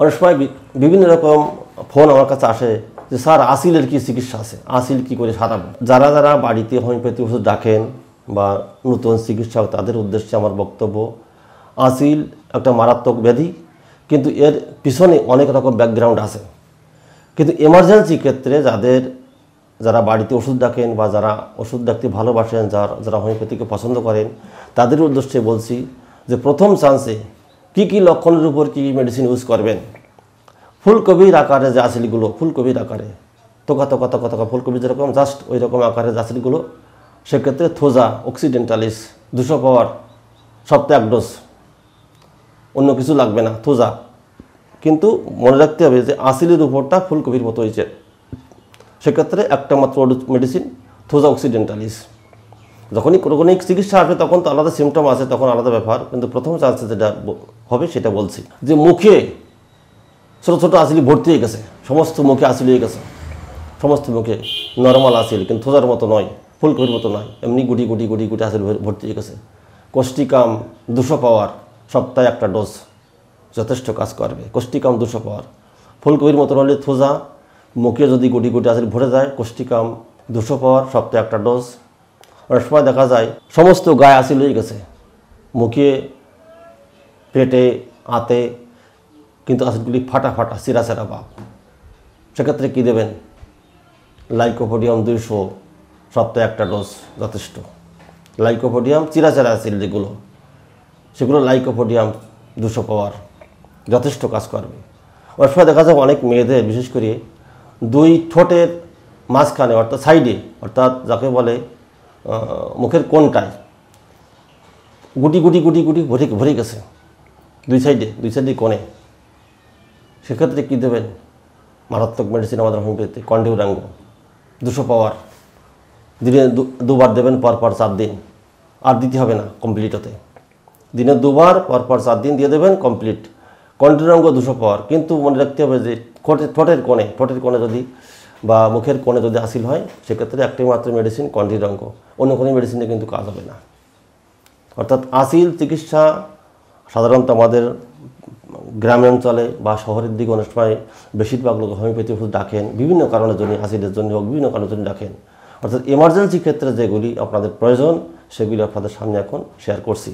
অনেক সময় বিভিন্ন রকম ফোন আমার কাছে আসে যে স্যার আসিলের কি চিকিৎসা আছে আসিল কি করে সারাবো যারা যারা বাড়িতে হোমিওপ্যাথি ওষুধ ডাকেন বা নতুন চিকিৎসা তাদের উদ্দেশ্যে আমার বক্তব্য আসিল একটা মারাত্মক ব্যাধি কিন্তু এর পিছনে অনেক রকম ব্যাকগ্রাউন্ড আছে কিন্তু এমার্জেন্সি ক্ষেত্রে যাদের যারা বাড়িতে ওষুধ ডাকেন বা যারা ওষুধ ডাকতে ভালোবাসেন যারা যারা হোমিওপ্যাথিকে পছন্দ করেন তাদের উদ্দেশ্যে বলছি যে প্রথম চান্সে কি কি লক্ষণের উপর কী মেডিসিন ইউজ করবেন ফুলকপির আকারে যে আসিলগুলো ফুলকপির আকারে তোকা তোকা তোকা তোকা ফুলকপি যেরকম জাস্ট ওই রকম আকারে জাসিলগুলো সেক্ষেত্রে থোজা অক্সিডেন্টালিস দুশো পাওয়ার সপ্তাহে এক ডোজ অন্য কিছু লাগবে না থোজা কিন্তু মনে রাখতে হবে যে আসিলের উপরটা ফুলকপির মতো হয়েছে সেক্ষেত্রে একটা মাত্র মেডিসিন থোজা অক্সিডেন্টালিস যখনই কোনো চিকিৎসা আসবে তখন তো আলাদা সিমটম আছে তখন আলাদা ব্যাপার কিন্তু প্রথম চান্সে যেটা হবে সেটা বলছি যে মুখে ছোটো ছোটো আসিলি ভর্তি হয়ে গেছে সমস্ত মুখে আসিল হয়ে গেছে সমস্ত মুখে নর্মাল আসিল কিন্তু থোজার মতো নয় ফুলকপির মতো নয় এমনি গুটি গুটি গুটি গুটি আসিল ভর্তি হয়ে গেছে কোষ্টিকাম দুশো পাওয়ার সপ্তাহে একটা ডোজ যথেষ্ট কাজ করবে কোষ্টিকাম দুশো পাওয়ার ফুলকপির মতো হলে থোজা মুখে যদি গুটি গুটি আসিল ভরে যায় কোষ্টিকাম দুশো পাওয়ার সপ্তাহে একটা ডোজ আর সময় দেখা যায় সমস্ত গায়ে আসিল লই গেছে মুখে পেটে আতে কিন্তু আসিগুলি ফাটা ফাটা সিরা সেরা বা সেক্ষেত্রে কী দেবেন লাইকোপোডিয়াম দুইশো সপ্তাহে একটা ডোজ যথেষ্ট লাইকোপোডিয়াম চিরাচেরা আসিল যেগুলো সেগুলো লাইকোপোডিয়াম দুশো পাওয়ার যথেষ্ট কাজ করবে ওর সময় দেখা যায় অনেক মেয়েদের বিশেষ করে দুই ঠোঁটের মাঝখানে অর্থাৎ সাইডে অর্থাৎ যাকে বলে মুখের কোনটায় গুটি গুটি গুটি গুটি ভরে ভরে গেছে দুই সাইডে দুই সাইডে কোণে সেক্ষেত্রে কী দেবেন মারাত্মক মেডিসিন আমাদের হোমিওপ্যাথি কন্ডিউরাঙ্গ দুশো পাওয়ার দিনে দুবার দেবেন পর পর চার দিন আর দিতে হবে না কমপ্লিট হতে দিনে দুবার পর পর চার দিন দিয়ে দেবেন কমপ্লিট কন্ডিউরাঙ্গ দুশো পাওয়ার কিন্তু মনে রাখতে হবে যে ঠোঁটের কোণে ঠোঁটের কোণে যদি বা মুখের কোণে যদি আসিল হয় সেক্ষেত্রে একটাই মাত্র মেডিসিন অঙ্গ অন্য কোনো মেডিসিনে কিন্তু কাজ হবে না অর্থাৎ আসিল চিকিৎসা সাধারণত আমাদের গ্রামে অঞ্চলে বা শহরের দিকে অনেক সময় বেশিরভাগ লোক হোমিওপ্যাথি ওষুধ ডাকেন বিভিন্ন কারণের জন্য হাসিলের জন্য হোক বিভিন্ন কারণের জন্য ডাকেন অর্থাৎ এমার্জেন্সি ক্ষেত্রে যেগুলি আপনাদের প্রয়োজন সেগুলি আপনাদের সামনে এখন শেয়ার করছি